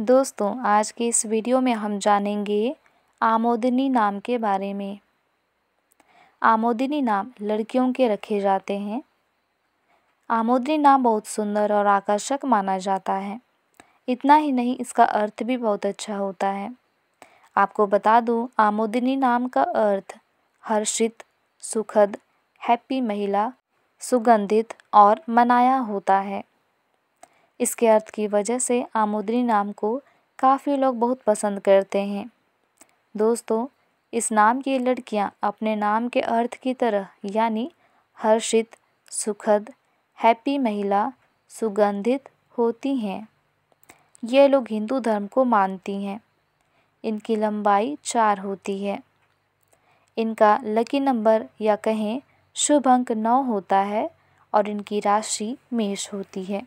दोस्तों आज के इस वीडियो में हम जानेंगे आमोदिनी नाम के बारे में आमोदिनी नाम लड़कियों के रखे जाते हैं आमोदिनी नाम बहुत सुंदर और आकर्षक माना जाता है इतना ही नहीं इसका अर्थ भी बहुत अच्छा होता है आपको बता दूं आमोदिनी नाम का अर्थ हर्षित सुखद हैप्पी महिला सुगंधित और मनाया होता है इसके अर्थ की वजह से आमुद्री नाम को काफ़ी लोग बहुत पसंद करते हैं दोस्तों इस नाम की लड़कियां अपने नाम के अर्थ की तरह यानी हर्षित सुखद हैप्पी महिला सुगंधित होती हैं ये लोग हिंदू धर्म को मानती हैं इनकी लंबाई चार होती है इनका लकी नंबर या कहें शुभ अंक नौ होता है और इनकी राशि मेष होती है